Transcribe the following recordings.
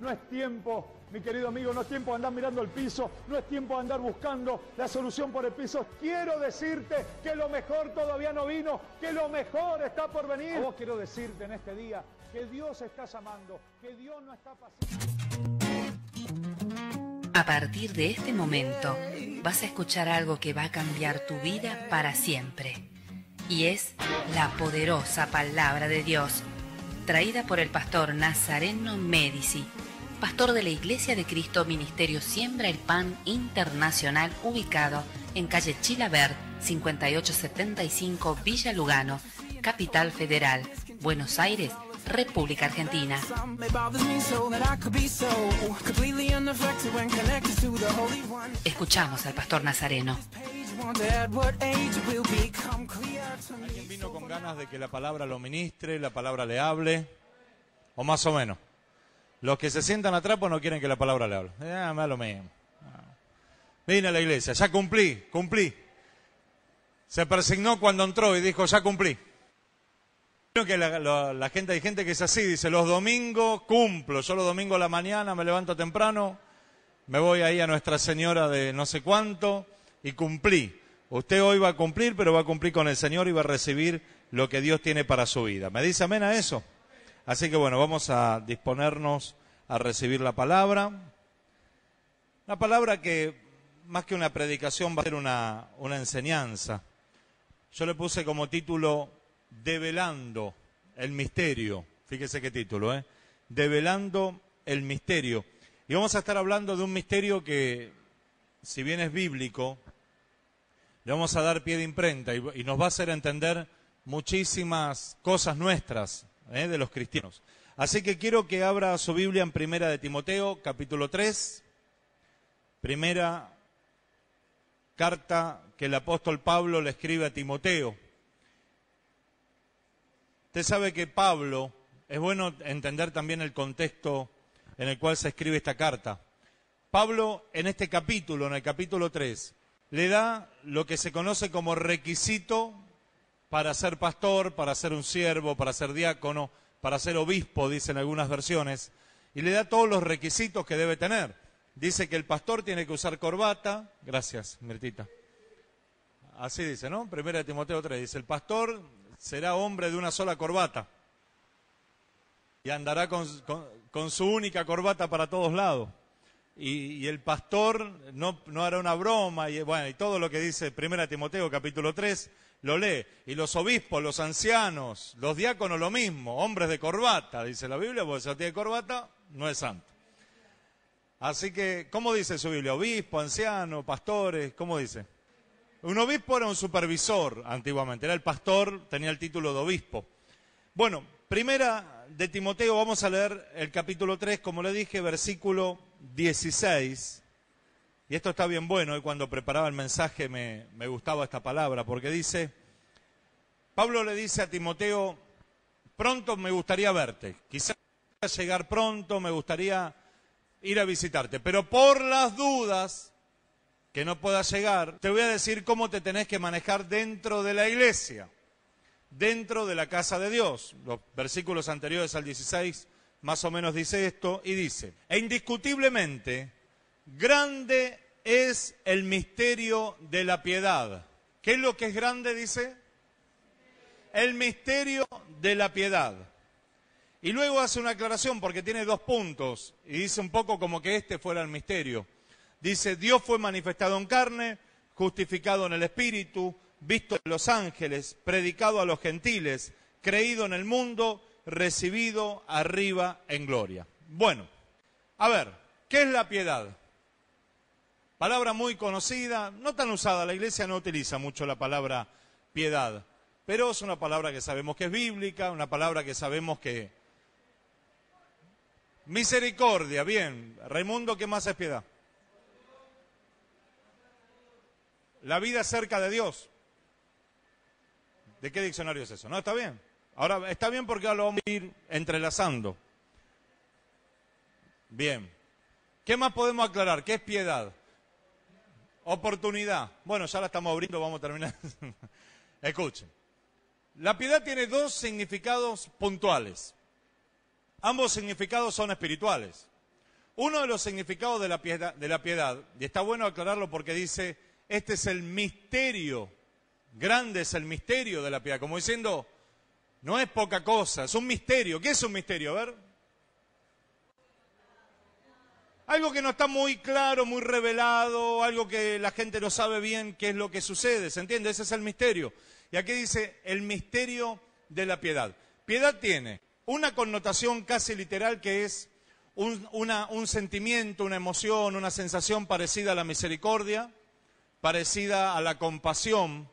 No es tiempo, mi querido amigo, no es tiempo de andar mirando el piso, no es tiempo de andar buscando la solución por el piso. Quiero decirte que lo mejor todavía no vino, que lo mejor está por venir. quiero decirte en este día que Dios está llamando, que Dios no está pasando. A partir de este momento vas a escuchar algo que va a cambiar tu vida para siempre. Y es la poderosa palabra de Dios, traída por el pastor Nazareno Medici pastor de la Iglesia de Cristo Ministerio Siembra el Pan Internacional, ubicado en calle Chilabert, 5875 Villa Lugano, Capital Federal, Buenos Aires, República Argentina. Escuchamos al pastor Nazareno. Alguien vino con ganas de que la palabra lo ministre, la palabra le hable, o más o menos. Los que se sientan atrapos pues, no quieren que la palabra le hable. Eh, ah, me lo mismo. Ah. Vine a la iglesia, ya cumplí, cumplí. Se persignó cuando entró y dijo, ya cumplí. Creo que la, gente, hay gente que es así, dice, los domingos cumplo, yo domingo domingos a la mañana me levanto temprano, me voy ahí a Nuestra Señora de no sé cuánto y cumplí. Usted hoy va a cumplir, pero va a cumplir con el Señor y va a recibir lo que Dios tiene para su vida. ¿Me dice amén a eso? Así que bueno, vamos a disponernos a recibir la palabra. La palabra que más que una predicación va a ser una, enseñanza. Yo le puse como título Develando el misterio. Fíjese qué título, ¿eh? Develando el misterio. Y vamos a estar hablando de un misterio que, si bien es bíblico, le vamos a dar pie de imprenta y nos va a hacer entender muchísimas cosas nuestras ¿eh? de los cristianos. Así que quiero que abra su Biblia en Primera de Timoteo, capítulo 3, primera carta que el apóstol Pablo le escribe a Timoteo. Usted sabe que Pablo, es bueno entender también el contexto en el cual se escribe esta carta. Pablo en este capítulo, en el capítulo 3, le da lo que se conoce como requisito para ser pastor, para ser un siervo, para ser diácono, para ser obispo, dicen algunas versiones, y le da todos los requisitos que debe tener. Dice que el pastor tiene que usar corbata, gracias, Mirtita. Así dice, ¿no? Primera de Timoteo 3 dice, el pastor será hombre de una sola corbata y andará con, su única corbata para todos lados. Y, el pastor no, hará una broma, y bueno, y todo lo que dice Primera de Timoteo capítulo 3, lo lee. Y los obispos, los ancianos, los diáconos, lo mismo, hombres de corbata, dice la Biblia, porque si no tiene corbata, no es santo. Así que, ¿cómo dice su Biblia? Obispo, anciano, pastores, ¿cómo dice? Un obispo era un supervisor antiguamente, era el pastor, tenía el título de obispo. Bueno, primera de Timoteo, vamos a leer el capítulo 3, como le dije, versículo 16 y esto está bien bueno, y cuando preparaba el mensaje me, me gustaba esta palabra, porque dice, Pablo le dice a Timoteo, pronto me gustaría verte, quizás llegar pronto, me gustaría ir a visitarte, pero por las dudas que no pueda llegar, te voy a decir cómo te tenés que manejar dentro de la iglesia, dentro de la casa de Dios. Los versículos anteriores al 16 más o menos dice esto y dice, e indiscutiblemente, Grande es el misterio de la piedad. ¿Qué es lo que es grande, dice? El misterio de la piedad. Y luego hace una aclaración porque tiene dos puntos y dice un poco como que este fuera el misterio. Dice, Dios fue manifestado en carne, justificado en el Espíritu, visto en los ángeles, predicado a los gentiles, creído en el mundo, recibido arriba en gloria. Bueno, a ver, ¿qué es la piedad? Palabra muy conocida, no tan usada, la iglesia no utiliza mucho la palabra piedad, pero es una palabra que sabemos que es bíblica, una palabra que sabemos que... Misericordia, bien. Raimundo, ¿qué más es piedad? La vida cerca de Dios. ¿De qué diccionario es eso? No, está bien. Ahora, está bien porque ahora lo vamos a ir entrelazando. Bien. ¿Qué más podemos aclarar? ¿Qué es piedad? Oportunidad. Bueno, ya la estamos abriendo, vamos a terminar. Escuchen. La piedad tiene dos significados puntuales. Ambos significados son espirituales. Uno de los significados de la, piedad, de la piedad, y está bueno aclararlo porque dice, este es el misterio, grande es el misterio de la piedad, como diciendo, no es poca cosa, es un misterio. ¿Qué es un misterio? A ver, algo que no está muy claro, muy revelado, algo que la gente no sabe bien qué es lo que sucede, ¿se entiende? Ese es el misterio. Y aquí dice el misterio de la piedad. Piedad tiene una connotación casi literal que es un, una, un sentimiento, una emoción, una sensación parecida a la misericordia, parecida a la compasión,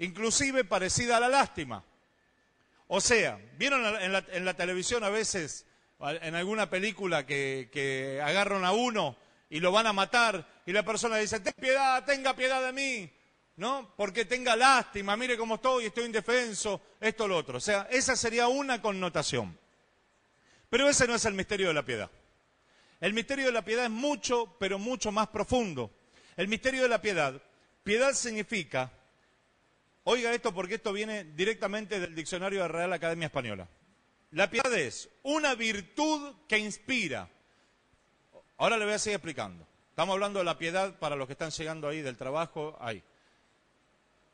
inclusive parecida a la lástima. O sea, vieron en la, en la televisión a veces en alguna película que, agarran a uno y lo van a matar y la persona dice, ten piedad, tenga piedad de mí, ¿no? Porque tenga lástima, mire cómo estoy, estoy indefenso, esto, lo otro. O sea, esa sería una connotación. Pero ese no es el misterio de la piedad. El misterio de la piedad es mucho, pero mucho más profundo. El misterio de la piedad, piedad significa, oiga esto porque esto viene directamente del diccionario de la Real Academia Española. La piedad es una virtud que inspira. Ahora le voy a seguir explicando. Estamos hablando de la piedad para los que están llegando ahí del trabajo, ahí.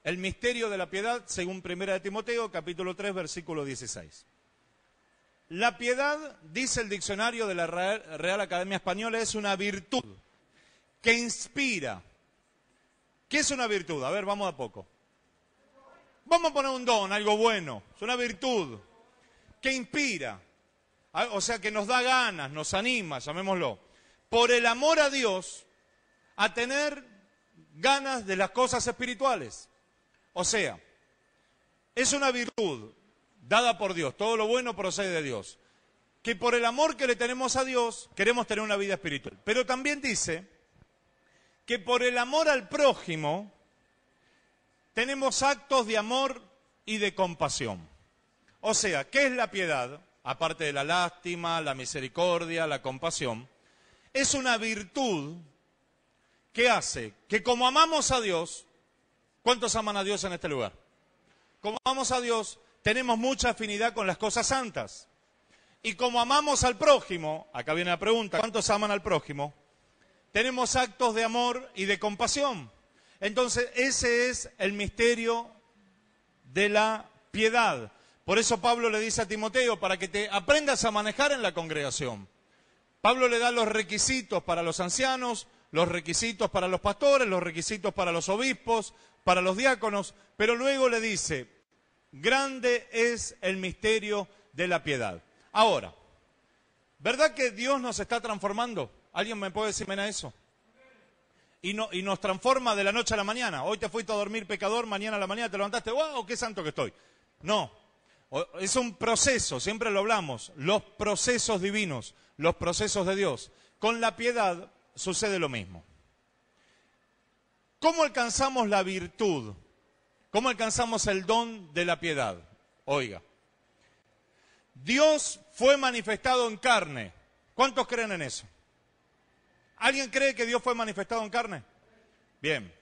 El misterio de la piedad, según Primera de Timoteo, capítulo 3, versículo 16. La piedad, dice el diccionario de la Real Academia Española, es una virtud que inspira. ¿Qué es una virtud? A ver, vamos a poco. Vamos a poner un don, algo bueno. Es una virtud que inspira, ah, o sea, que nos da ganas, nos anima, llamémoslo, por el amor a Dios, a tener ganas de las cosas espirituales. O sea, es una virtud dada por Dios, todo lo bueno procede de Dios, que por el amor que le tenemos a Dios queremos tener una vida espiritual. Pero también dice que por el amor al prójimo tenemos actos de amor y de compasión. O sea, ¿qué es la piedad? Aparte de la lástima, la misericordia, la compasión, es una virtud que hace que como amamos a Dios, ¿cuántos aman a Dios en este lugar? Como amamos a Dios, tenemos mucha afinidad con las cosas santas. Y como amamos al prójimo, acá viene la pregunta, ¿cuántos aman al prójimo? Tenemos actos de amor y de compasión. Entonces, ese es el misterio de la piedad. Por eso Pablo le dice a Timoteo, para que te aprendas a manejar en la congregación. Pablo le da los requisitos para los ancianos, los requisitos para los pastores, los requisitos para los obispos, para los diáconos, pero luego le dice, grande es el misterio de la piedad. Ahora, ¿verdad que Dios nos está transformando? ¿Alguien me puede decirme a eso? Y, y nos transforma de la noche a la mañana. Hoy te fuiste a dormir pecador, mañana a la mañana te levantaste, wow, qué santo que estoy. No, es un proceso, siempre lo hablamos, los procesos divinos, los procesos de Dios. Con la piedad sucede lo mismo. ¿Cómo alcanzamos la virtud? ¿Cómo alcanzamos el don de la piedad? Oiga, Dios fue manifestado en carne. ¿Cuántos creen en eso? ¿Alguien cree que Dios fue manifestado en carne? Bien.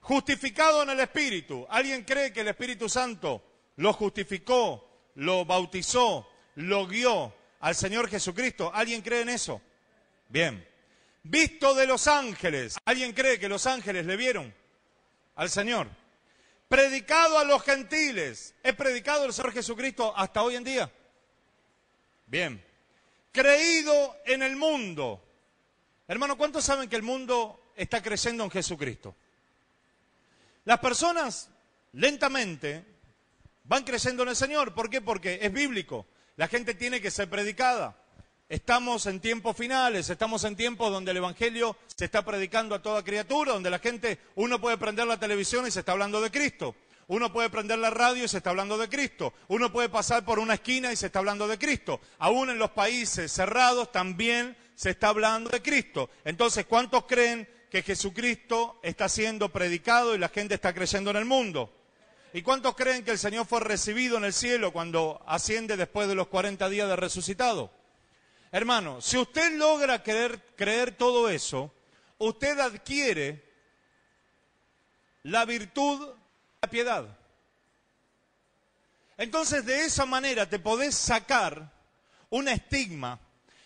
Justificado en el Espíritu. ¿Alguien cree que el Espíritu Santo lo justificó, lo bautizó, lo guió al Señor Jesucristo. ¿Alguien cree en eso? Bien. Visto de los ángeles. ¿Alguien cree que los ángeles le vieron al Señor? Predicado a los gentiles. ¿He predicado el Señor Jesucristo hasta hoy en día? Bien. Creído en el mundo. Hermano, ¿cuántos saben que el mundo está creciendo en Jesucristo? Las personas lentamente Van creyendo en el Señor. ¿Por qué? Porque es bíblico. La gente tiene que ser predicada. Estamos en tiempos finales, estamos en tiempos donde el Evangelio se está predicando a toda criatura, donde la gente, uno puede prender la televisión y se está hablando de Cristo, uno puede prender la radio y se está hablando de Cristo, uno puede pasar por una esquina y se está hablando de Cristo, aún en los países cerrados también se está hablando de Cristo. Entonces, ¿cuántos creen que Jesucristo está siendo predicado y la gente está creyendo en el mundo? ¿Y cuántos creen que el Señor fue recibido en el cielo cuando asciende después de los 40 días de resucitado? Hermano, si usted logra creer, creer todo eso, usted adquiere la virtud de la piedad. Entonces de esa manera te podés sacar un estigma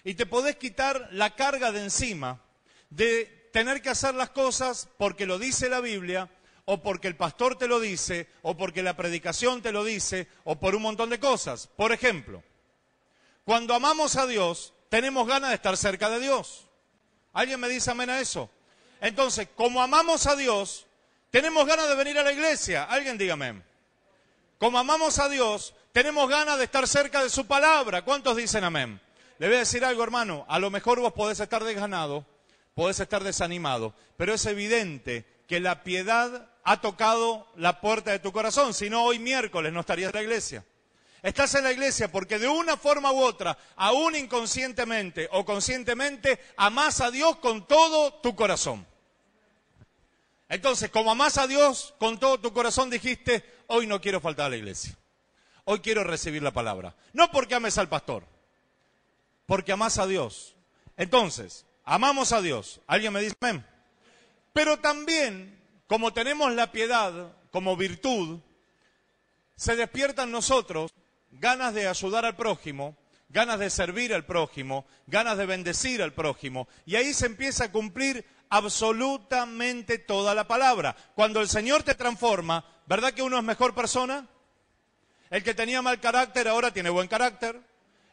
y te podés quitar la carga de encima de tener que hacer las cosas porque lo dice la Biblia, o porque el pastor te lo dice, o porque la predicación te lo dice, o por un montón de cosas. Por ejemplo, cuando amamos a Dios, tenemos ganas de estar cerca de Dios. ¿Alguien me dice amén a eso? Entonces, como amamos a Dios, tenemos ganas de venir a la iglesia. Alguien diga amén? Como amamos a Dios, tenemos ganas de estar cerca de su palabra. ¿Cuántos dicen amén? Le voy a decir algo, hermano. A lo mejor vos podés estar desganado, podés estar desanimado, pero es evidente que la piedad ha tocado la puerta de tu corazón, si no hoy miércoles no estarías en la iglesia. Estás en la iglesia porque de una forma u otra, aún inconscientemente o conscientemente, amás a Dios con todo tu corazón. Entonces, como amás a Dios con todo tu corazón, dijiste, hoy no quiero faltar a la iglesia. Hoy quiero recibir la palabra. No porque ames al pastor, porque amás a Dios. Entonces, amamos a Dios. ¿Alguien me dice amén? Pero también, como tenemos la piedad como virtud, se despiertan nosotros ganas de ayudar al prójimo, ganas de servir al prójimo, ganas de bendecir al prójimo. Y ahí se empieza a cumplir absolutamente toda la palabra. Cuando el Señor te transforma, ¿verdad que uno es mejor persona? El que tenía mal carácter ahora tiene buen carácter.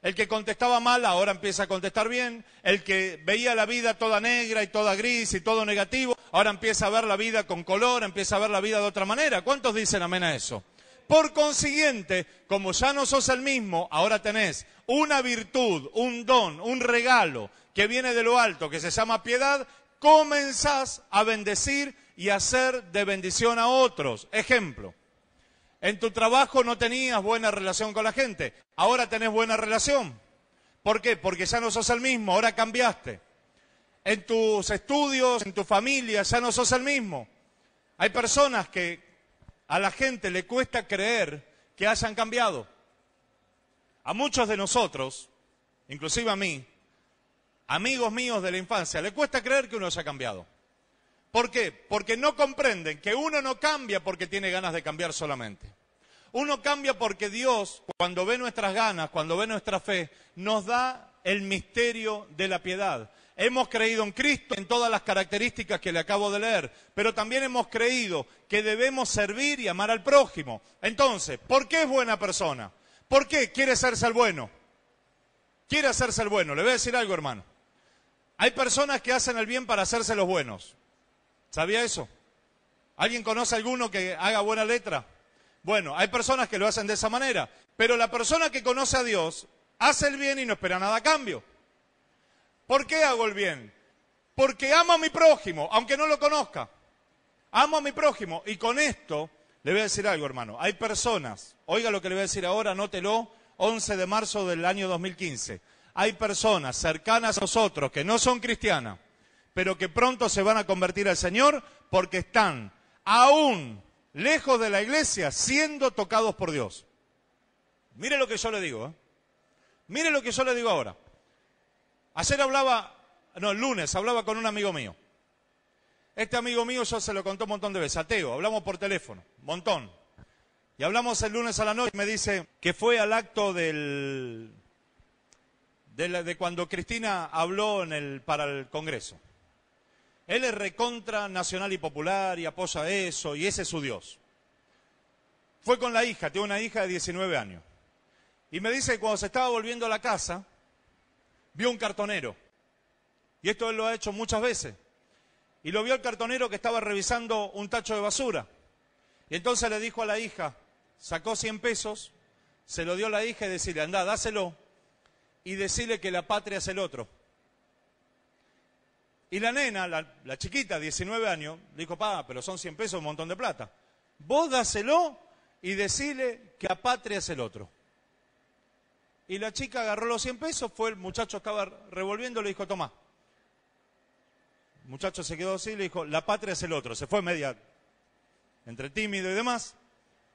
El que contestaba mal ahora empieza a contestar bien. El que veía la vida toda negra y toda gris y todo negativo, ahora empieza a ver la vida con color, empieza a ver la vida de otra manera. ¿Cuántos dicen amén a eso? Por consiguiente, como ya no sos el mismo, ahora tenés una virtud, un don, un regalo que viene de lo alto, que se llama piedad, comenzás a bendecir y a ser de bendición a otros. Ejemplo, en tu trabajo no tenías buena relación con la gente, ahora tenés buena relación. ¿Por qué? Porque ya no sos el mismo, ahora cambiaste. En tus estudios, en tu familia, ya no sos el mismo. Hay personas que a la gente le cuesta creer que hayan cambiado. A muchos de nosotros, inclusive a mí, amigos míos de la infancia, le cuesta creer que uno haya cambiado. ¿Por qué? Porque no comprenden que uno no cambia porque tiene ganas de cambiar solamente. Uno cambia porque Dios, cuando ve nuestras ganas, cuando ve nuestra fe, nos da el misterio de la piedad. Hemos creído en Cristo en todas las características que le acabo de leer, pero también hemos creído que debemos servir y amar al prójimo. Entonces, ¿por qué es buena persona? ¿Por qué quiere hacerse el bueno? Quiere hacerse el bueno. Le voy a decir algo, hermano. Hay personas que hacen el bien para hacerse los buenos. ¿Sabía eso? ¿Alguien conoce a alguno que haga buena letra? Bueno, hay personas que lo hacen de esa manera, pero la persona que conoce a Dios hace el bien y no espera nada a cambio. ¿Por qué hago el bien? Porque amo a mi prójimo, aunque no lo conozca. Amo a mi prójimo y con esto le voy a decir algo, hermano. Hay personas, oiga lo que le voy a decir ahora, anótelo, 11 de marzo del año 2015. Hay personas cercanas a nosotros que no son cristianas, pero que pronto se van a convertir al Señor porque están aún lejos de la iglesia siendo tocados por Dios. Mire lo que yo le digo. ¿eh? Mire lo que yo le digo ahora. Ayer hablaba, no, el lunes hablaba con un amigo mío. Este amigo mío yo se lo contó un montón de veces, ateo, hablamos por teléfono, un montón. Y hablamos el lunes a la noche y me dice que fue al acto del, de, de cuando Cristina habló en el, para el Congreso. Él es recontra nacional y popular y apoya eso y ese es su Dios. Fue con la hija, tiene una hija de 19 años. Y me dice que cuando se estaba volviendo a la casa, vio un cartonero. Y esto él lo ha hecho muchas veces. Y lo vio el cartonero que estaba revisando un tacho de basura. Y entonces le dijo a la hija, sacó 100 pesos, se lo dio a la hija y decirle, anda, dáselo y decirle que la patria es el otro. Y la nena, la, chiquita, 19 años, le dijo, pa, pero son 100 pesos, un montón de plata. Vos dáselo y decile que a patria es el otro. Y la chica agarró los 100 pesos, fue el muchacho estaba revolviendo, le dijo, tomá. El muchacho se quedó así, le dijo, la patria es el otro. Se fue media entre tímido y demás.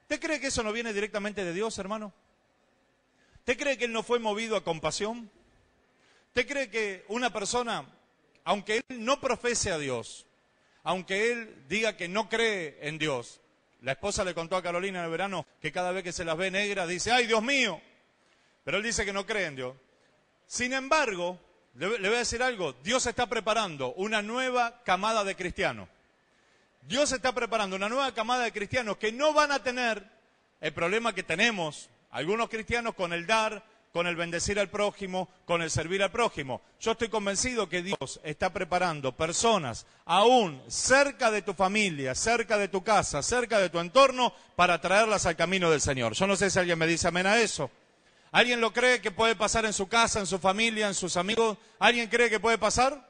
¿Te cree que eso no viene directamente de Dios, hermano? ¿Te cree que él no fue movido a compasión? ¿Te cree que una persona aunque él no profese a Dios, aunque él diga que no cree en Dios, la esposa le contó a Carolina en el verano que cada vez que se las ve negras dice, ay Dios mío, pero él dice que no cree en Dios. Sin embargo, le, le voy a decir algo, Dios está preparando una nueva camada de cristianos. Dios está preparando una nueva camada de cristianos que no van a tener el problema que tenemos algunos cristianos con el dar, con el bendecir al prójimo, con el servir al prójimo. Yo estoy convencido que Dios está preparando personas, aún cerca de tu familia, cerca de tu casa, cerca de tu entorno, para traerlas al camino del Señor. Yo no sé si alguien me dice amén a eso. ¿Alguien lo cree que puede pasar en su casa, en su familia, en sus amigos? ¿Alguien cree que puede pasar?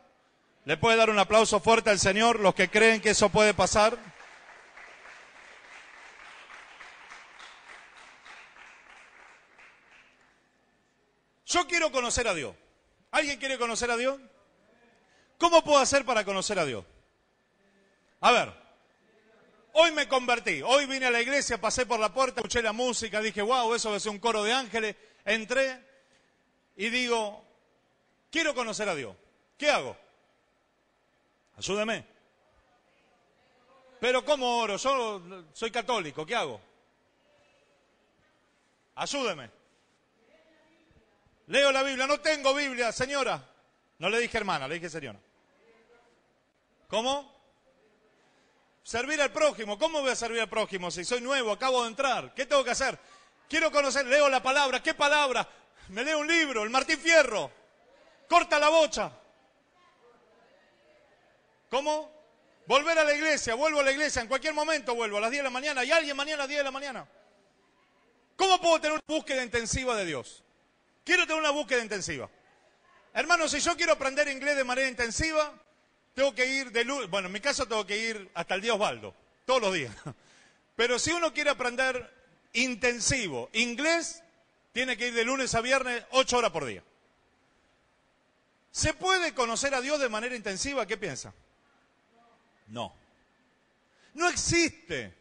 ¿Le puede dar un aplauso fuerte al Señor los que creen que eso puede pasar? Yo quiero conocer a Dios. ¿Alguien quiere conocer a Dios? ¿Cómo puedo hacer para conocer a Dios? A ver, hoy me convertí, hoy vine a la iglesia, pasé por la puerta, escuché la música, dije, wow, eso ser un coro de ángeles, entré y digo, quiero conocer a Dios. ¿Qué hago? ayúdeme Pero ¿cómo oro? Yo soy católico, ¿qué hago? ayúdeme Leo la Biblia, no tengo Biblia, señora. No le dije hermana, le dije señora. ¿Cómo? Servir al prójimo. ¿Cómo voy a servir al prójimo si soy nuevo, acabo de entrar? ¿Qué tengo que hacer? Quiero conocer, leo la palabra. ¿Qué palabra? Me leo un libro, el Martín Fierro. Corta la bocha. ¿Cómo? Volver a la iglesia, vuelvo a la iglesia, en cualquier momento vuelvo, a las 10 de la mañana. ¿Y alguien mañana a las 10 de la mañana? ¿Cómo puedo tener una búsqueda intensiva de Dios? Quiero tener una búsqueda intensiva. Hermano, si yo quiero aprender inglés de manera intensiva, tengo que ir de lunes... Bueno, en mi caso tengo que ir hasta el día Osvaldo, todos los días. Pero si uno quiere aprender intensivo inglés, tiene que ir de lunes a viernes, ocho horas por día. ¿Se puede conocer a Dios de manera intensiva? ¿Qué piensa? No. No existe.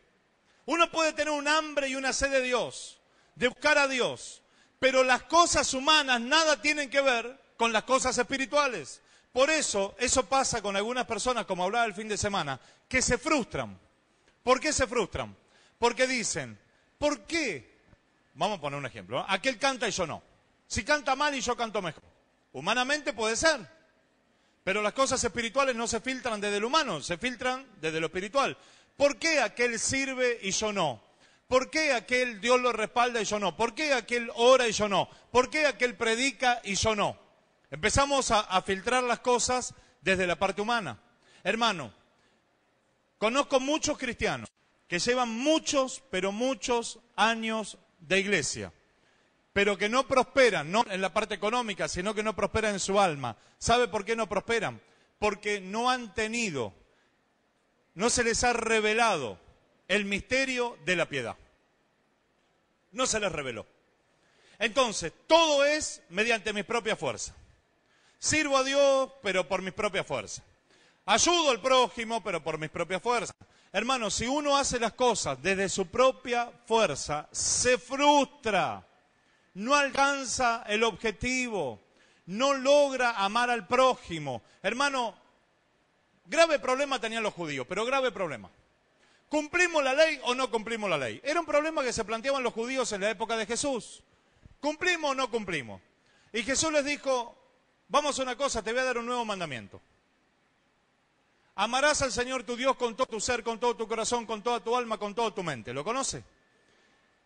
Uno puede tener un hambre y una sed de Dios, de buscar a Dios, pero las cosas humanas nada tienen que ver con las cosas espirituales. Por eso, eso pasa con algunas personas, como hablaba el fin de semana, que se frustran. ¿Por qué se frustran? Porque dicen, ¿por qué? Vamos a poner un ejemplo. Aquel canta y yo no. Si canta mal y yo canto mejor. Humanamente puede ser. Pero las cosas espirituales no se filtran desde lo humano, se filtran desde lo espiritual. ¿Por qué aquel sirve y yo no? ¿Por qué aquel Dios lo respalda y yo no? ¿Por qué aquel ora y yo no? ¿Por qué aquel predica y yo no? Empezamos a, filtrar las cosas desde la parte humana. Hermano, conozco muchos cristianos que llevan muchos, pero muchos años de iglesia, pero que no prosperan, no en la parte económica, sino que no prosperan en su alma. ¿Sabe por qué no prosperan? Porque no han tenido, no se les ha revelado el misterio de la piedad no se les reveló. Entonces, todo es mediante mis propias fuerzas. Sirvo a Dios, pero por mis propias fuerzas. Ayudo al prójimo, pero por mis propias fuerzas. Hermano, si uno hace las cosas desde su propia fuerza, se frustra, no alcanza el objetivo, no logra amar al prójimo. Hermano, grave problema tenían los judíos, pero grave problema. ¿Cumplimos la ley o no cumplimos la ley? Era un problema que se planteaban los judíos en la época de Jesús. ¿Cumplimos o no cumplimos? Y Jesús les dijo, vamos a una cosa, te voy a dar un nuevo mandamiento. Amarás al Señor tu Dios con todo tu ser, con todo tu corazón, con toda tu alma, con toda tu mente. ¿Lo conoce?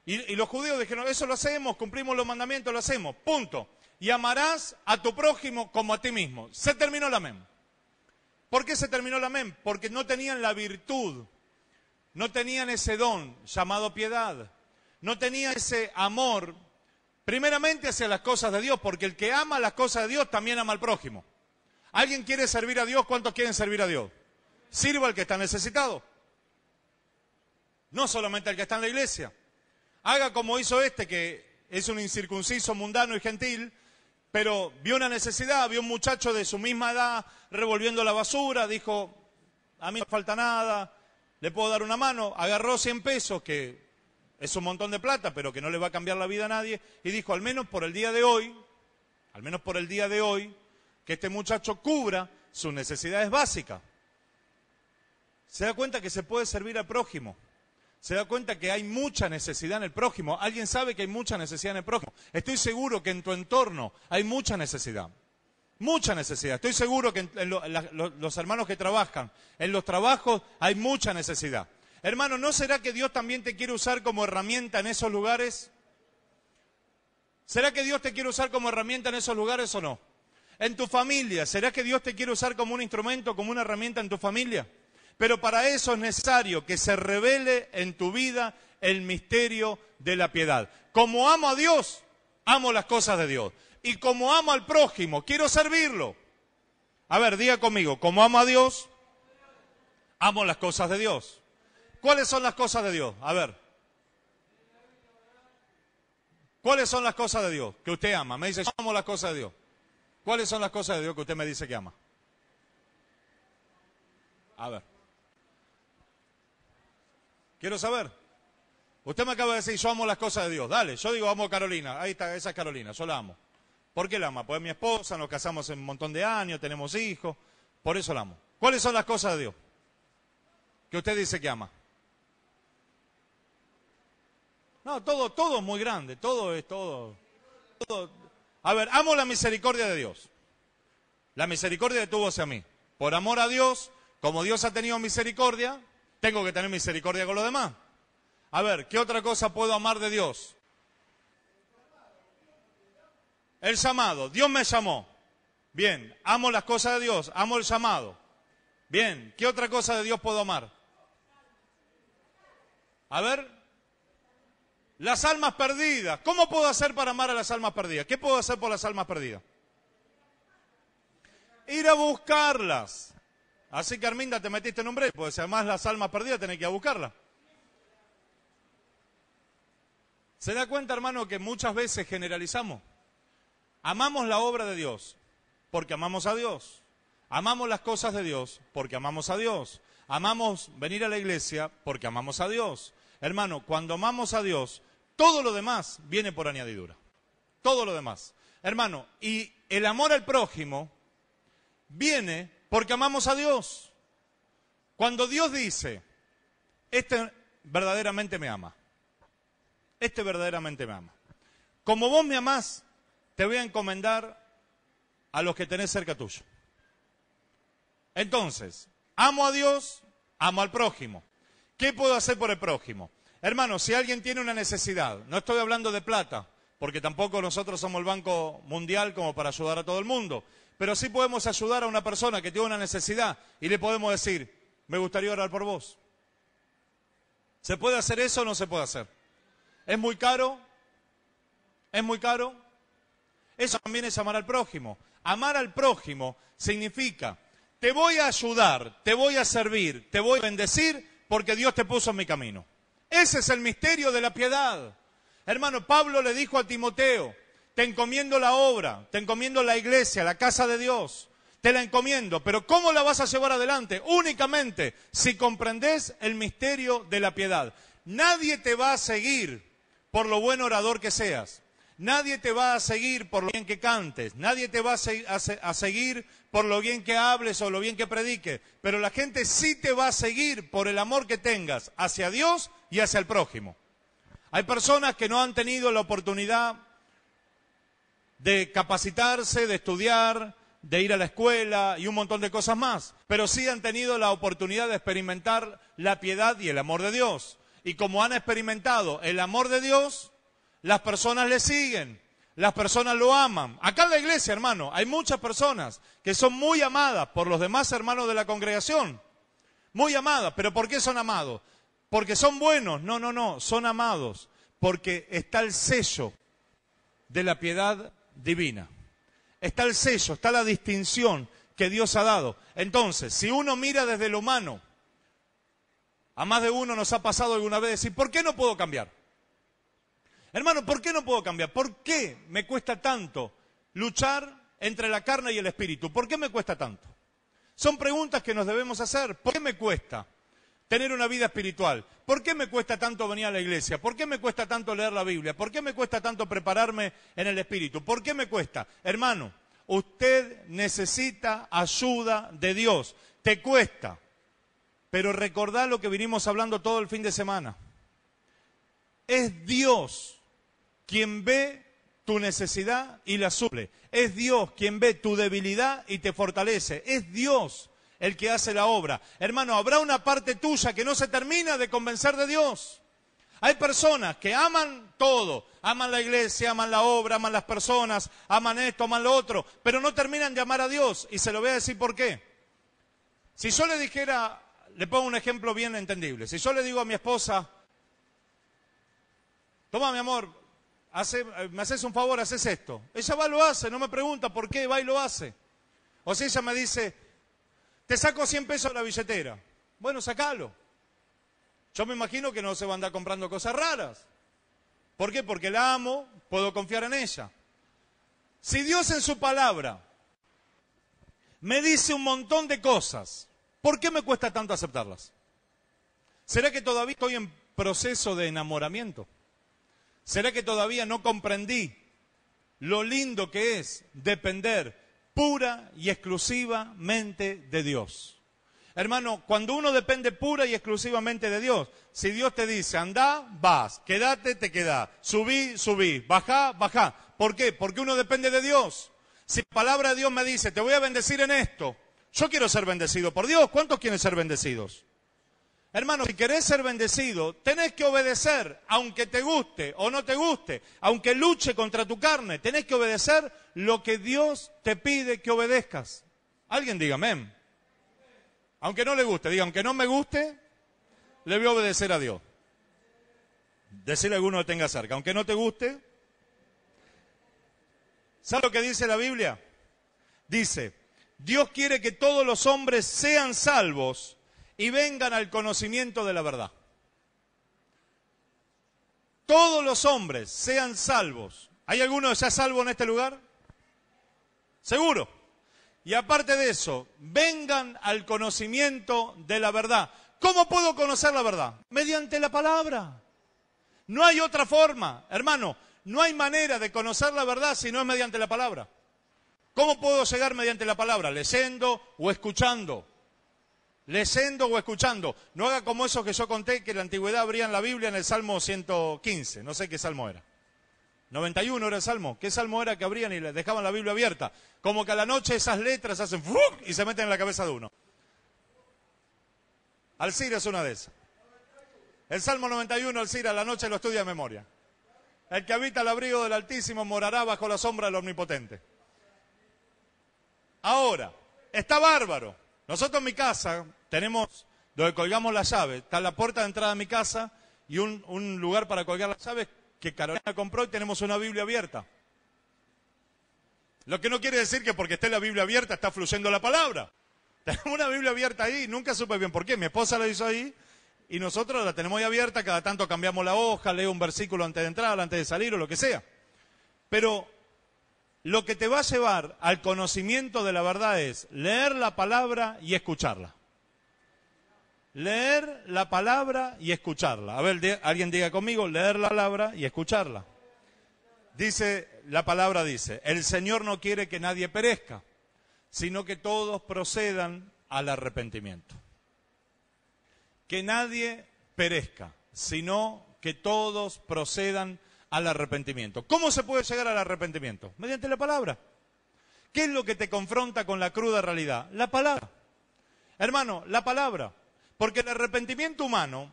Y, los judíos dijeron, eso lo hacemos, cumplimos los mandamientos, lo hacemos, punto. Y amarás a tu prójimo como a ti mismo. Se terminó la mem. ¿Por qué se terminó la mem? Porque no tenían la virtud no tenían ese don llamado piedad, no tenían ese amor, primeramente hacia las cosas de Dios, porque el que ama las cosas de Dios también ama al prójimo. ¿Alguien quiere servir a Dios? ¿Cuántos quieren servir a Dios? Sirva al que está necesitado. No solamente al que está en la iglesia. Haga como hizo este, que es un incircunciso, mundano y gentil, pero vio una necesidad, vio un muchacho de su misma edad revolviendo la basura, dijo, a mí no falta nada, le puedo dar una mano, agarró 100 pesos, que es un montón de plata, pero que no le va a cambiar la vida a nadie, y dijo, al menos por el día de hoy, al menos por el día de hoy, que este muchacho cubra sus necesidades básicas. Se da cuenta que se puede servir al prójimo. Se da cuenta que hay mucha necesidad en el prójimo. Alguien sabe que hay mucha necesidad en el prójimo. Estoy seguro que en tu entorno hay mucha necesidad. Mucha necesidad. Estoy seguro que los hermanos que trabajan, en los trabajos hay mucha necesidad. Hermano, ¿no será que Dios también te quiere usar como herramienta en esos lugares? ¿Será que Dios te quiere usar como herramienta en esos lugares o no? En tu familia, ¿será que Dios te quiere usar como un instrumento, como una herramienta en tu familia? Pero para eso es necesario que se revele en tu vida el misterio de la piedad. Como amo a Dios, amo las cosas de Dios y como amo al prójimo, quiero servirlo. A ver, diga conmigo, como amo a Dios, amo las cosas de Dios. ¿Cuáles son las cosas de Dios? A ver. ¿Cuáles son las cosas de Dios que usted ama? Me dice, yo amo las cosas de Dios. ¿Cuáles son las cosas de Dios que usted me dice que ama? A ver. Quiero saber. Usted me acaba de decir, yo amo las cosas de Dios. Dale, yo digo, amo a Carolina. Ahí está, esa es Carolina, yo la amo. ¿Por qué la ama? Pues mi esposa, nos casamos en un montón de años, tenemos hijos, por eso la amo. ¿Cuáles son las cosas de Dios que usted dice que ama? No, todo, todo es muy grande, todo es todo, A ver, amo la misericordia de Dios. La misericordia que tuvo hacia mí. Por amor a Dios, como Dios ha tenido misericordia, tengo que tener misericordia con los demás. A ver, ¿qué otra cosa puedo amar de Dios? El llamado. Dios me llamó. Bien. Amo las cosas de Dios. Amo el llamado. Bien. ¿Qué otra cosa de Dios puedo amar? A ver. Las almas perdidas. ¿Cómo puedo hacer para amar a las almas perdidas? ¿Qué puedo hacer por las almas perdidas? Ir a buscarlas. Así que Arminda te metiste en un break, porque si además las almas perdidas tenés que ir a buscarlas. ¿Se da cuenta, hermano, que muchas veces generalizamos? Amamos la obra de Dios porque amamos a Dios. Amamos las cosas de Dios porque amamos a Dios. Amamos venir a la iglesia porque amamos a Dios. Hermano, cuando amamos a Dios, todo lo demás viene por añadidura. Todo lo demás. Hermano, y el amor al prójimo viene porque amamos a Dios. Cuando Dios dice, este verdaderamente me ama, este verdaderamente me ama. Como vos me amás, te voy a encomendar a los que tenés cerca tuyo. Entonces, amo a Dios, amo al prójimo. ¿Qué puedo hacer por el prójimo? Hermano, si alguien tiene una necesidad, no estoy hablando de plata, porque tampoco nosotros somos el Banco Mundial como para ayudar a todo el mundo, pero sí podemos ayudar a una persona que tiene una necesidad y le podemos decir, me gustaría orar por vos. ¿Se puede hacer eso o no se puede hacer? ¿Es muy caro? ¿Es muy caro? Eso también es amar al prójimo. Amar al prójimo significa, te voy a ayudar, te voy a servir, te voy a bendecir porque Dios te puso en mi camino. Ese es el misterio de la piedad. Hermano, Pablo le dijo a Timoteo, te encomiendo la obra, te encomiendo la iglesia, la casa de Dios, te la encomiendo, pero ¿cómo la vas a llevar adelante? Únicamente si comprendes el misterio de la piedad. Nadie te va a seguir por lo buen orador que seas. Nadie te va a seguir por lo bien que cantes, nadie te va a, seguir por lo bien que hables o lo bien que prediques, pero la gente sí te va a seguir por el amor que tengas hacia Dios y hacia el prójimo. Hay personas que no han tenido la oportunidad de capacitarse, de estudiar, de ir a la escuela y un montón de cosas más, pero sí han tenido la oportunidad de experimentar la piedad y el amor de Dios. Y como han experimentado el amor de Dios, las personas le siguen, las personas lo aman. Acá en la iglesia, hermano, hay muchas personas que son muy amadas por los demás hermanos de la congregación. Muy amadas, pero ¿por qué son amados? Porque son buenos, no, no, no, son amados, porque está el sello de la piedad divina. Está el sello, está la distinción que Dios ha dado. Entonces, si uno mira desde lo humano, a más de uno nos ha pasado alguna vez decir, ¿por qué no puedo cambiar? Hermano, ¿por qué no puedo cambiar? ¿Por qué me cuesta tanto luchar entre la carne y el espíritu? ¿Por qué me cuesta tanto? Son preguntas que nos debemos hacer. ¿Por qué me cuesta tener una vida espiritual? ¿Por qué me cuesta tanto venir a la iglesia? ¿Por qué me cuesta tanto leer la Biblia? ¿Por qué me cuesta tanto prepararme en el espíritu? ¿Por qué me cuesta? Hermano, usted necesita ayuda de Dios. Te cuesta. Pero recordá lo que vinimos hablando todo el fin de semana. Es Dios quien ve tu necesidad y la suple. Es Dios quien ve tu debilidad y te fortalece. Es Dios el que hace la obra. Hermano, habrá una parte tuya que no se termina de convencer de Dios. Hay personas que aman todo, aman la iglesia, aman la obra, aman las personas, aman esto, aman lo otro, pero no terminan de amar a Dios. Y se lo voy a decir por qué. Si yo le dijera, le pongo un ejemplo bien entendible, si yo le digo a mi esposa, toma mi amor, hace, eh, me haces un favor, haces esto. Ella va y lo hace, no me pregunta por qué, va y lo hace. O si ella me dice, te saco 100 pesos de la billetera. Bueno, sacalo. Yo me imagino que no se va a andar comprando cosas raras. ¿Por qué? Porque la amo, puedo confiar en ella. Si Dios en su palabra me dice un montón de cosas, ¿por qué me cuesta tanto aceptarlas? ¿Será que todavía estoy en proceso de enamoramiento? ¿Será que todavía no comprendí lo lindo que es depender pura y exclusivamente de Dios? Hermano, cuando uno depende pura y exclusivamente de Dios, si Dios te dice, anda, vas, quédate, te queda, subí, subí, bajá, bajá. ¿Por qué? Porque uno depende de Dios. Si la palabra de Dios me dice, te voy a bendecir en esto, yo quiero ser bendecido por Dios. ¿Cuántos quieren ser bendecidos? Hermano, si querés ser bendecido, tenés que obedecer, aunque te guste o no te guste, aunque luche contra tu carne, tenés que obedecer lo que Dios te pide que obedezcas. Alguien diga amén. Aunque no le guste, diga, aunque no me guste, le voy a obedecer a Dios. Decirle a alguno que tenga cerca, aunque no te guste. ¿Sabes lo que dice la Biblia? Dice, Dios quiere que todos los hombres sean salvos y vengan al conocimiento de la verdad. Todos los hombres sean salvos. ¿Hay alguno que sea salvo en este lugar? Seguro. Y aparte de eso, vengan al conocimiento de la verdad. ¿Cómo puedo conocer la verdad? Mediante la palabra. No hay otra forma, hermano. No hay manera de conocer la verdad si no es mediante la palabra. ¿Cómo puedo llegar mediante la palabra? Leyendo o escuchando leyendo o escuchando. No haga como eso que yo conté, que en la antigüedad abrían la Biblia en el Salmo 115, no sé qué salmo era. 91 era el salmo. ¿Qué salmo era que abrían y dejaban la Biblia abierta? Como que a la noche esas letras hacen y se meten en la cabeza de uno. Alcira es una de esas. El Salmo 91, Alcira, a la noche lo estudia en memoria. El que habita el abrigo del Altísimo morará bajo la sombra del Omnipotente. Ahora, está bárbaro. Nosotros en mi casa tenemos donde colgamos las llaves. Está la puerta de entrada de mi casa y un, lugar para colgar las llaves que Carolina compró y tenemos una Biblia abierta. Lo que no quiere decir que porque esté la Biblia abierta está fluyendo la palabra. Tenemos una Biblia abierta ahí, nunca supe bien por qué. Mi esposa la hizo ahí y nosotros la tenemos ahí abierta, cada tanto cambiamos la hoja, leo un versículo antes de entrar, antes de salir o lo que sea. Pero lo que te va a llevar al conocimiento de la verdad es leer la palabra y escucharla. Leer la palabra y escucharla. A ver, alguien diga conmigo, leer la palabra y escucharla. Dice, la palabra dice, el Señor no quiere que nadie perezca, sino que todos procedan al arrepentimiento. Que nadie perezca, sino que todos procedan al arrepentimiento. ¿Cómo se puede llegar al arrepentimiento? Mediante la palabra. ¿Qué es lo que te confronta con la cruda realidad? La palabra. Hermano, la palabra. Porque el arrepentimiento humano,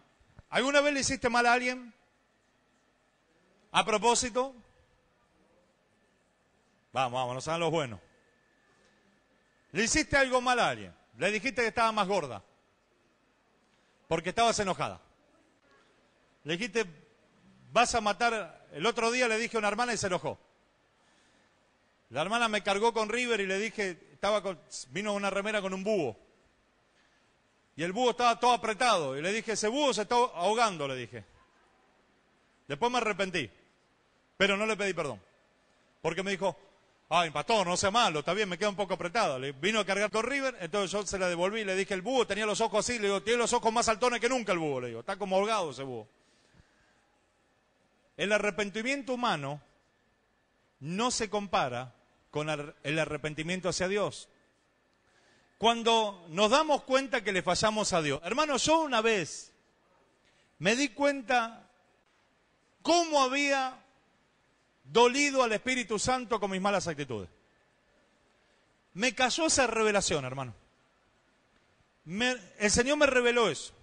¿alguna vez le hiciste mal a alguien? A propósito. Vamos, vamos, no sean los buenos. Le hiciste algo mal a alguien. Le dijiste que estaba más gorda. Porque estabas enojada. Le dijiste, vas a matar el otro día le dije a una hermana y se enojó. La hermana me cargó con River y le dije, estaba vino una remera con un búho. Y el búho estaba todo apretado. Y le dije, ese búho se está ahogando, le dije. Después me arrepentí. Pero no le pedí perdón. Porque me dijo, ay, pastor, no sea malo, está bien, me queda un poco apretado. Le vino a cargar con River, entonces yo se la devolví. y Le dije, el búho tenía los ojos así. Le digo, tiene los ojos más saltones que nunca el búho. Le digo, está como ahogado ese búho. El arrepentimiento humano no se compara con el arrepentimiento hacia Dios. Cuando nos damos cuenta que le fallamos a Dios. Hermano, yo una vez me di cuenta cómo había dolido al Espíritu Santo con mis malas actitudes. Me cayó esa revelación, hermano. el Señor me reveló eso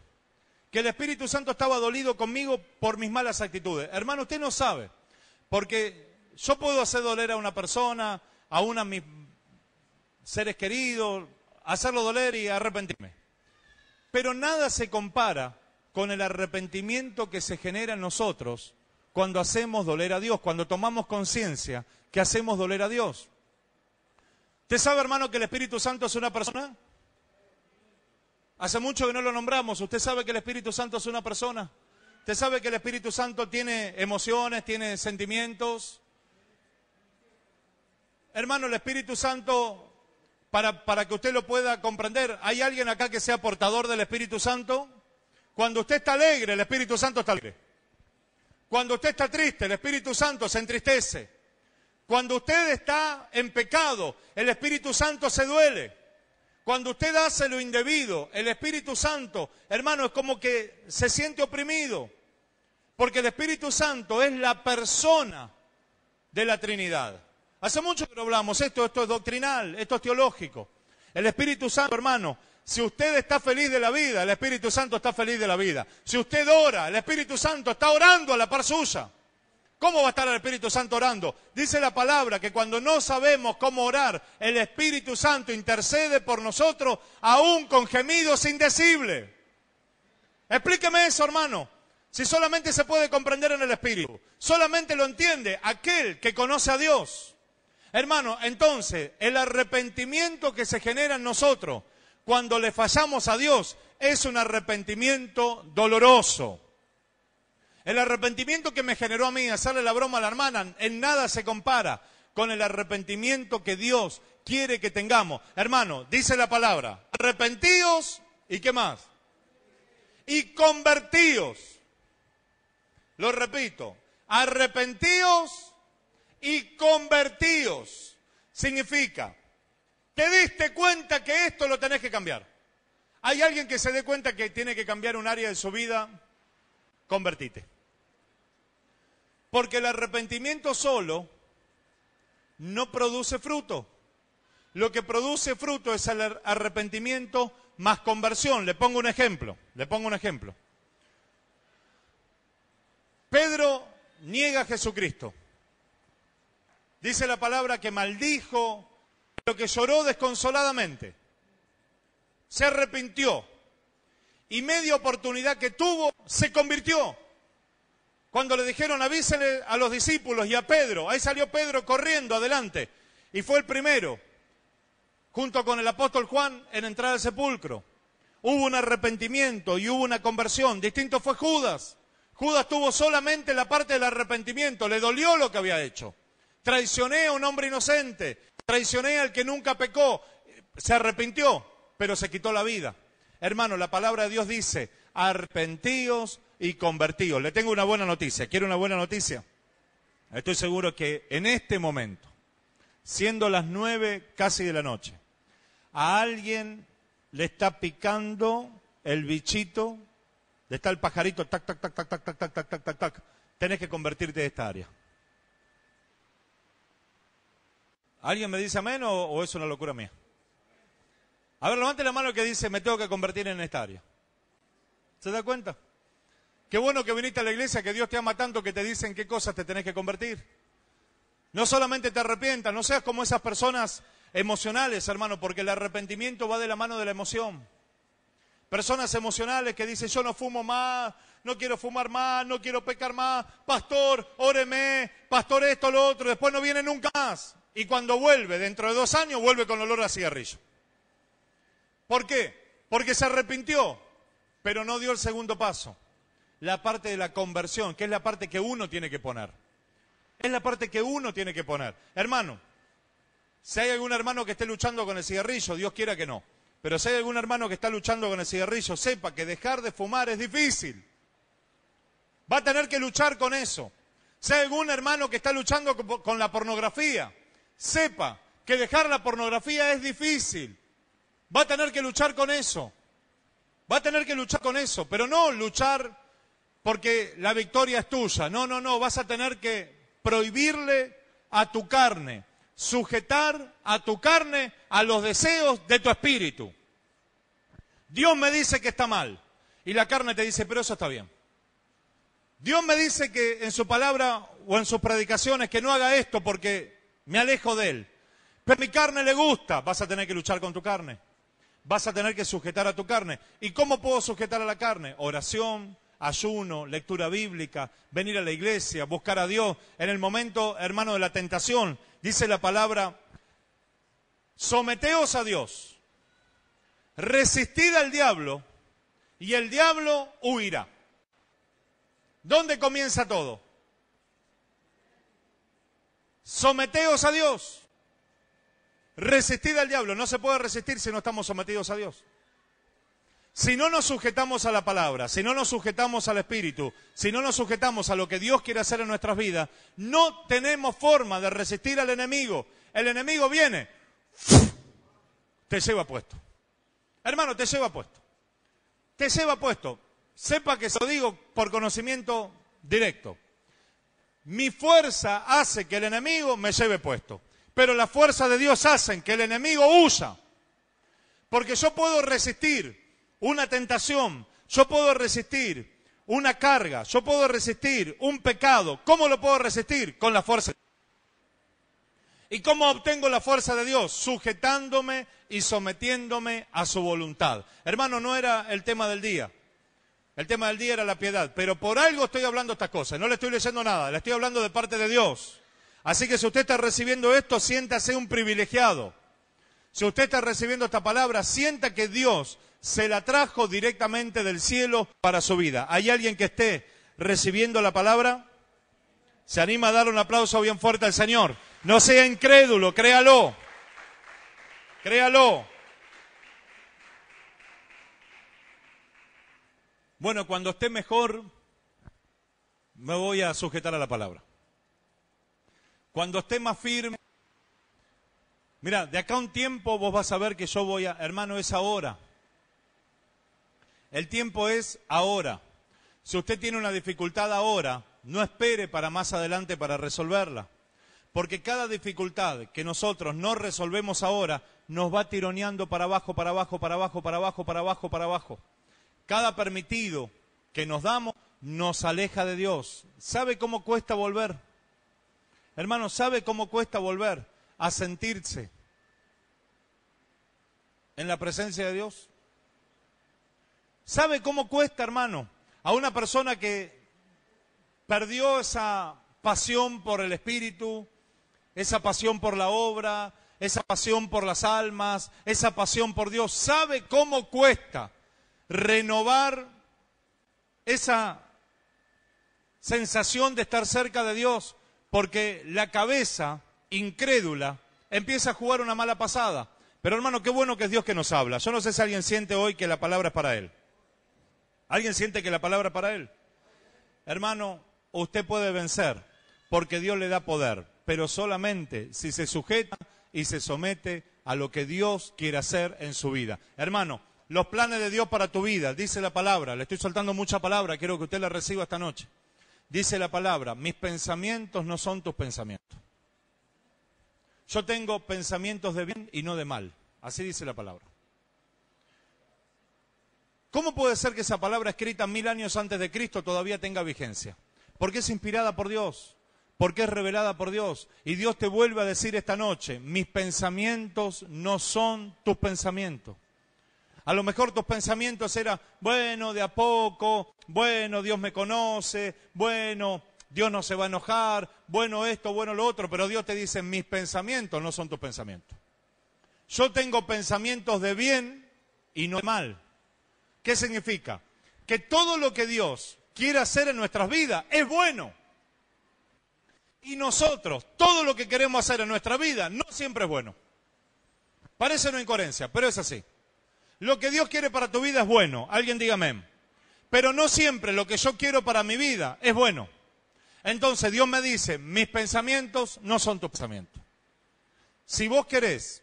que el Espíritu Santo estaba dolido conmigo por mis malas actitudes. Hermano, usted no sabe, porque yo puedo hacer doler a una persona, a uno de mis seres queridos, hacerlo doler y arrepentirme. Pero nada se compara con el arrepentimiento que se genera en nosotros cuando hacemos doler a Dios, cuando tomamos conciencia que hacemos doler a Dios. ¿Usted sabe, hermano, que el Espíritu Santo es una persona? Hace mucho que no lo nombramos. Usted sabe que el Espíritu Santo es una persona. Usted sabe que el Espíritu Santo tiene emociones, tiene sentimientos. Hermano, el Espíritu Santo, para, para que usted lo pueda comprender, ¿hay alguien acá que sea portador del Espíritu Santo? Cuando usted está alegre, el Espíritu Santo está alegre. Cuando usted está triste, el Espíritu Santo se entristece. Cuando usted está en pecado, el Espíritu Santo se duele. Cuando usted hace lo indebido, el Espíritu Santo, hermano, es como que se siente oprimido. Porque el Espíritu Santo es la persona de la Trinidad. Hace mucho que lo hablamos, esto, esto es doctrinal, esto es teológico. El Espíritu Santo, hermano, si usted está feliz de la vida, el Espíritu Santo está feliz de la vida. Si usted ora, el Espíritu Santo está orando a la par suya. ¿Cómo va a estar el Espíritu Santo orando? Dice la palabra que cuando no sabemos cómo orar, el Espíritu Santo intercede por nosotros aún con gemidos indecibles. Explíqueme eso, hermano. Si solamente se puede comprender en el Espíritu, solamente lo entiende aquel que conoce a Dios. Hermano, entonces, el arrepentimiento que se genera en nosotros cuando le fallamos a Dios es un arrepentimiento doloroso. El arrepentimiento que me generó a mí hacerle la broma a la hermana en nada se compara con el arrepentimiento que Dios quiere que tengamos. Hermano, dice la palabra, arrepentidos y qué más. Y convertidos. Lo repito, arrepentidos y convertidos Significa, te diste cuenta que esto lo tenés que cambiar. ¿Hay alguien que se dé cuenta que tiene que cambiar un área de su vida? convertite. Porque el arrepentimiento solo no produce fruto. Lo que produce fruto es el arrepentimiento más conversión. Le pongo un ejemplo, le pongo un ejemplo. Pedro niega a Jesucristo. Dice la palabra que maldijo, pero que lloró desconsoladamente. Se arrepintió y media oportunidad que tuvo, se convirtió. Cuando le dijeron avísenle a los discípulos y a Pedro, ahí salió Pedro corriendo adelante y fue el primero, junto con el apóstol Juan, en entrar al sepulcro. Hubo un arrepentimiento y hubo una conversión. Distinto fue Judas. Judas tuvo solamente la parte del arrepentimiento, le dolió lo que había hecho. Traicioné a un hombre inocente, traicioné al que nunca pecó, se arrepintió, pero se quitó la vida. Hermano, la palabra de Dios dice, arrepentíos y convertíos. Le tengo una buena noticia. ¿Quiere una buena noticia? Estoy seguro que en este momento, siendo las nueve casi de la noche, a alguien le está picando el bichito, le está el pajarito, tac, tac, tac, tac, tac, tac, tac, tac, tac, tac, tac. Tenés que convertirte de esta área. ¿Alguien me dice amén o, o es una locura mía? A ver, levante la mano que dice, me tengo que convertir en esta área. ¿Se da cuenta? Qué bueno que viniste a la iglesia, que Dios te ama tanto que te dicen qué cosas te tenés que convertir. No solamente te arrepientas, no seas como esas personas emocionales, hermano, porque el arrepentimiento va de la mano de la emoción. Personas emocionales que dicen, yo no fumo más, no quiero fumar más, no quiero pecar más, pastor, óreme, pastor esto, lo otro, después no viene nunca más. Y cuando vuelve, dentro de dos años, vuelve con olor a cigarrillo. ¿Por qué? Porque se arrepintió, pero no dio el segundo paso. La parte de la conversión, que es la parte que uno tiene que poner. Es la parte que uno tiene que poner. Hermano, si hay algún hermano que esté luchando con el cigarrillo, Dios quiera que no. Pero si hay algún hermano que está luchando con el cigarrillo, sepa que dejar de fumar es difícil. Va a tener que luchar con eso. Si hay algún hermano que está luchando con la pornografía, sepa que dejar la pornografía es difícil. Va a tener que luchar con eso. Va a tener que luchar con eso, pero no luchar porque la victoria es tuya. No, no, no, vas a tener que prohibirle a tu carne, sujetar a tu carne a los deseos de tu espíritu. Dios me dice que está mal y la carne te dice, pero eso está bien. Dios me dice que en su palabra o en sus predicaciones que no haga esto porque me alejo de él. Pero mi carne le gusta, vas a tener que luchar con tu carne vas a tener que sujetar a tu carne. ¿Y cómo puedo sujetar a la carne? Oración, ayuno, lectura bíblica, venir a la iglesia, buscar a Dios. En el momento, hermano, de la tentación, dice la palabra, someteos a Dios, resistid al diablo y el diablo huirá. ¿Dónde comienza todo? Someteos a Dios resistir al diablo, no se puede resistir si no estamos sometidos a Dios. Si no nos sujetamos a la palabra, si no nos sujetamos al Espíritu, si no nos sujetamos a lo que Dios quiere hacer en nuestras vidas, no tenemos forma de resistir al enemigo. El enemigo viene, te lleva puesto. Hermano, te lleva puesto. Te lleva puesto. Sepa que se lo digo por conocimiento directo. Mi fuerza hace que el enemigo me lleve puesto pero la fuerza de Dios hacen que el enemigo usa. Porque yo puedo resistir una tentación, yo puedo resistir una carga, yo puedo resistir un pecado. ¿Cómo lo puedo resistir? Con la fuerza. ¿Y cómo obtengo la fuerza de Dios? Sujetándome y sometiéndome a su voluntad. Hermano, no era el tema del día. El tema del día era la piedad. Pero por algo estoy hablando estas cosas. No le estoy leyendo nada. Le estoy hablando de parte de Dios. Así que si usted está recibiendo esto, siéntase un privilegiado. Si usted está recibiendo esta palabra, sienta que Dios se la trajo directamente del cielo para su vida. ¿Hay alguien que esté recibiendo la palabra? ¿Se anima a dar un aplauso bien fuerte al Señor? No sea incrédulo, créalo. Créalo. Bueno, cuando esté mejor, me voy a sujetar a la palabra. Cuando esté más firme. Mira, de acá a un tiempo vos vas a ver que yo voy a, hermano, es ahora. El tiempo es ahora. Si usted tiene una dificultad ahora, no espere para más adelante para resolverla. Porque cada dificultad que nosotros no resolvemos ahora nos va tironeando para abajo, para abajo, para abajo, para abajo, para abajo, para abajo. Cada permitido que nos damos nos aleja de Dios. ¿Sabe cómo cuesta volver? Hermano, ¿sabe cómo cuesta volver a sentirse en la presencia de Dios? ¿Sabe cómo cuesta, hermano, a una persona que perdió esa pasión por el Espíritu, esa pasión por la obra, esa pasión por las almas, esa pasión por Dios? ¿Sabe cómo cuesta renovar esa sensación de estar cerca de Dios? porque la cabeza incrédula empieza a jugar una mala pasada. Pero hermano, qué bueno que es Dios que nos habla. Yo no sé si alguien siente hoy que la palabra es para él. ¿Alguien siente que la palabra es para él? Hermano, usted puede vencer porque Dios le da poder, pero solamente si se sujeta y se somete a lo que Dios quiere hacer en su vida. Hermano, los planes de Dios para tu vida, dice la palabra, le estoy soltando mucha palabra, quiero que usted la reciba esta noche. Dice la palabra, mis pensamientos no son tus pensamientos. Yo tengo pensamientos de bien y no de mal. Así dice la palabra. ¿Cómo puede ser que esa palabra escrita mil años antes de Cristo todavía tenga vigencia? Porque es inspirada por Dios, porque es revelada por Dios. Y Dios te vuelve a decir esta noche, mis pensamientos no son tus pensamientos. A lo mejor tus pensamientos eran, bueno, de a poco, bueno, Dios me conoce, bueno, Dios no se va a enojar, bueno esto, bueno lo otro, pero Dios te dice, mis pensamientos no son tus pensamientos. Yo tengo pensamientos de bien y no de mal. ¿Qué significa? Que todo lo que Dios quiere hacer en nuestras vidas es bueno. Y nosotros, todo lo que queremos hacer en nuestra vida, no siempre es bueno. Parece una incoherencia, pero es así. Lo que Dios quiere para tu vida es bueno, alguien dígame. Pero no siempre lo que yo quiero para mi vida es bueno. Entonces Dios me dice, mis pensamientos no son tus pensamientos. Si vos querés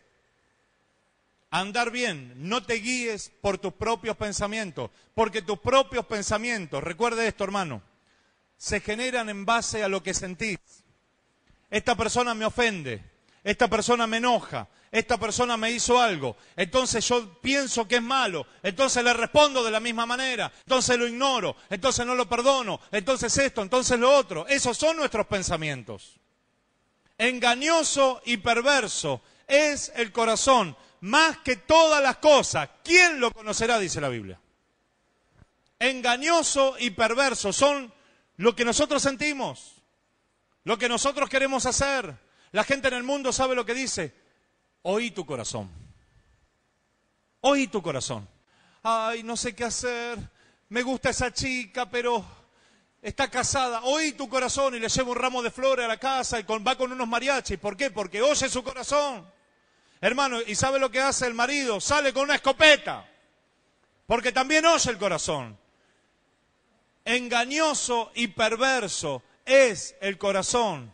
andar bien, no te guíes por tus propios pensamientos, porque tus propios pensamientos, recuerde esto hermano, se generan en base a lo que sentís. Esta persona me ofende, esta persona me enoja, esta persona me hizo algo, entonces yo pienso que es malo, entonces le respondo de la misma manera, entonces lo ignoro, entonces no lo perdono, entonces esto, entonces lo otro. Esos son nuestros pensamientos. Engañoso y perverso es el corazón, más que todas las cosas. ¿Quién lo conocerá? Dice la Biblia. Engañoso y perverso son lo que nosotros sentimos, lo que nosotros queremos hacer la gente en el mundo sabe lo que dice. Oí tu corazón. Oí tu corazón. Ay, no sé qué hacer. Me gusta esa chica, pero está casada. Oí tu corazón y le llevo un ramo de flores a la casa y con, va con unos mariachis. ¿Por qué? Porque oye su corazón. Hermano, ¿y sabe lo que hace el marido? Sale con una escopeta. Porque también oye el corazón. Engañoso y perverso es el corazón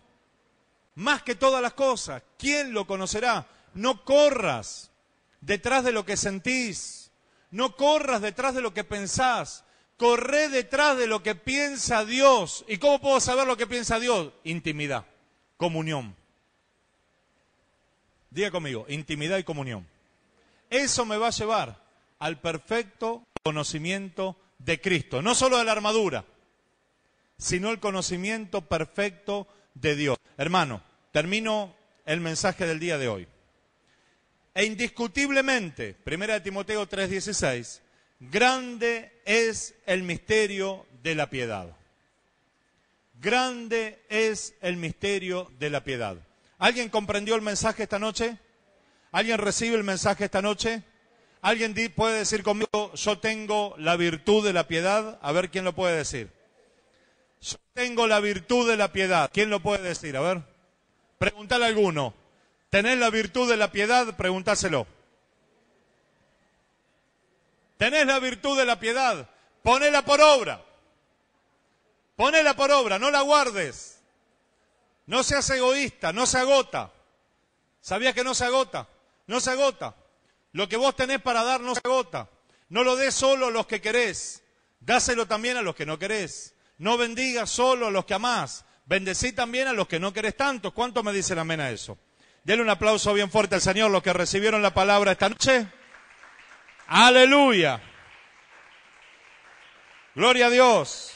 más que todas las cosas. ¿Quién lo conocerá? No corras detrás de lo que sentís, no corras detrás de lo que pensás, corré detrás de lo que piensa Dios. ¿Y cómo puedo saber lo que piensa Dios? Intimidad, comunión. Diga conmigo, intimidad y comunión. Eso me va a llevar al perfecto conocimiento de Cristo, no solo de la armadura, sino el conocimiento perfecto de Dios. Hermano, termino el mensaje del día de hoy. E indiscutiblemente, 1 Timoteo 3:16, grande es el misterio de la piedad. Grande es el misterio de la piedad. ¿Alguien comprendió el mensaje esta noche? ¿Alguien recibe el mensaje esta noche? ¿Alguien puede decir conmigo, yo tengo la virtud de la piedad? A ver quién lo puede decir. Yo tengo la virtud de la piedad. ¿Quién lo puede decir? A ver. Preguntale a alguno. ¿Tenés la virtud de la piedad? pregúntaselo. ¿Tenés la virtud de la piedad? Ponela por obra. Ponela por obra, no la guardes. No seas egoísta, no se agota. ¿Sabías que no se agota? No se agota. Lo que vos tenés para dar no se agota. No lo des solo a los que querés, dáselo también a los que no querés. No bendiga solo a los que amás, bendecí también a los que no querés tanto. ¿Cuánto me dicen amén a eso? Denle un aplauso bien fuerte al Señor, los que recibieron la palabra esta noche. Aleluya. Gloria a Dios.